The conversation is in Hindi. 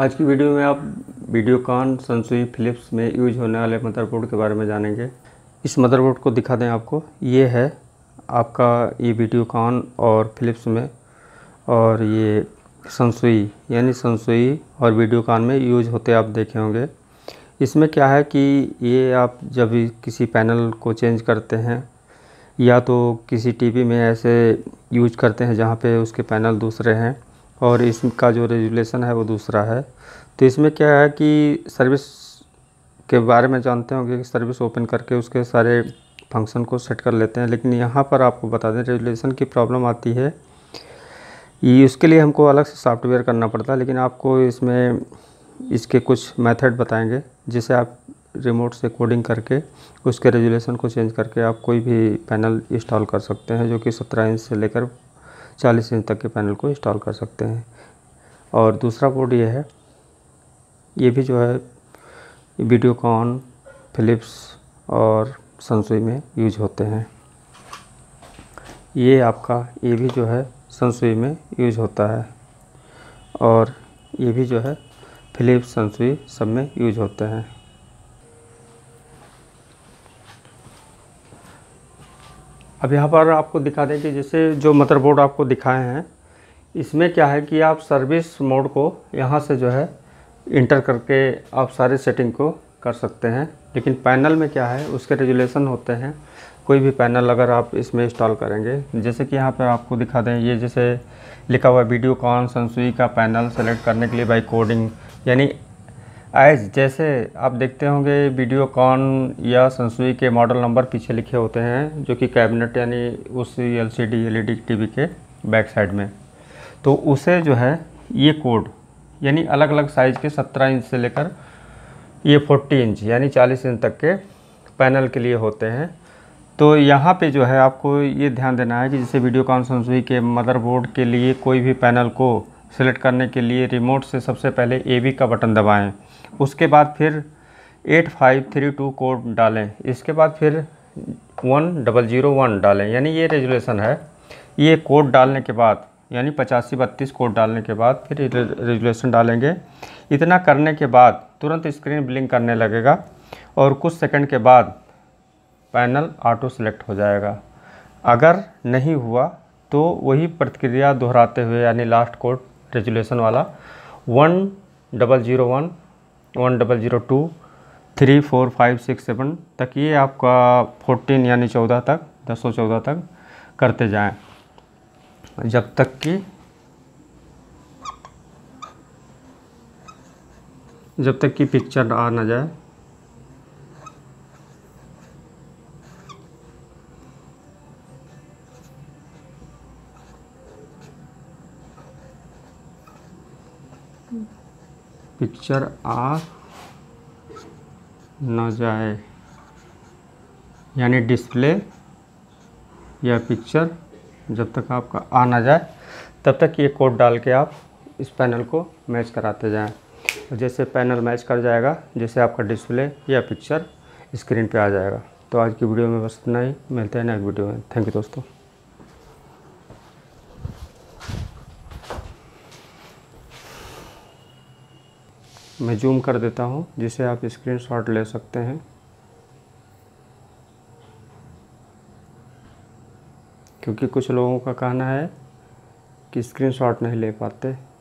आज की वीडियो में आप वीडियो कॉन सनसुई फिलिप्स में यूज होने वाले मदरबोर्ड के बारे में जानेंगे इस मदरबोर्ड को दिखा दें आपको ये है आपका ये वीडियो कॉन और फिलिप्स में और ये सनसुई यानी सनसुई और वीडियो कॉन में यूज होते आप देखे होंगे इसमें क्या है कि ये आप जब किसी पैनल को चेंज करते हैं या तो किसी टीवी में ऐसे यूज करते हैं जहाँ पे उसके पैनल दूसरे हैं और इसका जो रेजुलेशन है वो दूसरा है तो इसमें क्या है कि सर्विस के बारे में जानते होंगे कि सर्विस ओपन करके उसके सारे फंक्शन को सेट कर लेते हैं लेकिन यहाँ पर आपको बता दें रेजुलेशन की प्रॉब्लम आती है ये उसके लिए हमको अलग से सॉफ्टवेयर करना पड़ता है लेकिन आपको इसमें इसके कुछ मेथड बताएंगे जिसे आप रिमोट से कोडिंग करके उसके रेजुलेशन को चेंज करके आप कोई भी पैनल इंस्टॉल कर सकते हैं जो कि सत्रह इंच से लेकर 40 इंच तक के पैनल को इंस्टॉल कर सकते हैं और दूसरा बोर्ड ये है ये भी जो है वीडियोकॉन फिलिप्स और सनसुई में यूज होते हैं ये आपका ये भी जो है सनसुई में यूज होता है और ये भी जो है फिलिप्स सनसुई सब में यूज होते हैं अब यहाँ पर आपको दिखा दें कि जैसे जो मदरबोर्ड आपको दिखाए हैं इसमें क्या है कि आप सर्विस मोड को यहाँ से जो है इंटर करके आप सारे सेटिंग को कर सकते हैं लेकिन पैनल में क्या है उसके रेजुलेशन होते हैं कोई भी पैनल अगर आप इसमें इंस्टॉल करेंगे जैसे कि यहाँ पर आपको दिखा दें ये जैसे लिखा हुआ वीडियो कॉन सनसुई का पैनल सेलेक्ट करने के लिए बाई कोडिंग यानी एज जैसे आप देखते होंगे वीडियो कॉन या सनसुई के मॉडल नंबर पीछे लिखे होते हैं जो कि कैबिनेट यानी उस L C D L E D T के बैक साइड में तो उसे जो है ये कोड यानी अलग अलग साइज़ के 17 इंच से लेकर ये 40 इंच यानी 40 इंच तक के पैनल के लिए होते हैं तो यहाँ पे जो है आपको ये ध्यान देना है कि जैसे वीडियो कॉन के मदरबोर्ड के लिए कोई भी पैनल को सेलेक्ट करने के लिए रिमोट से सबसे पहले ए बी का बटन दबाएं उसके बाद फिर eight five three two code डालें इसके बाद फिर वन डबल ज़ीरो वन डालें यानी ये रेजुलेशन है ये कोड डालने के बाद यानी पचासी बत्तीस कोड डालने के बाद फिर रेजुलेशन डालेंगे इतना करने के बाद तुरंत स्क्रीन ब्लिंक करने लगेगा और कुछ सेकंड के बाद पैनल ऑटो सेलेक्ट हो जाएगा अगर नहीं हुआ तो वही प्रतिक्रिया दोहराते हुए यानी लास्ट कोड रेजुलेशन वाला one double zero one one double zero two three four five six seven तक ये आपका फोर्टीन यानी चौदह तक दस सौ चौदह तक करते जाएं जब तक कि जब तक कि पिक्चर आ ना जाए पिक्चर आ न जाए यानी डिस्प्ले या पिक्चर जब तक आपका आ ना जाए तब तक ये कोड डाल के आप इस पैनल को मैच कराते जाएं जैसे पैनल मैच कर जाएगा जैसे आपका डिस्प्ले या पिक्चर स्क्रीन पे आ जाएगा तो आज की वीडियो में बस इतना ही मिलते हैं नेक्स्ट वीडियो में थैंक यू दोस्तों मैं जूम कर देता हूँ जिसे आप स्क्रीनशॉट ले सकते हैं क्योंकि कुछ लोगों का कहना है कि स्क्रीनशॉट नहीं ले पाते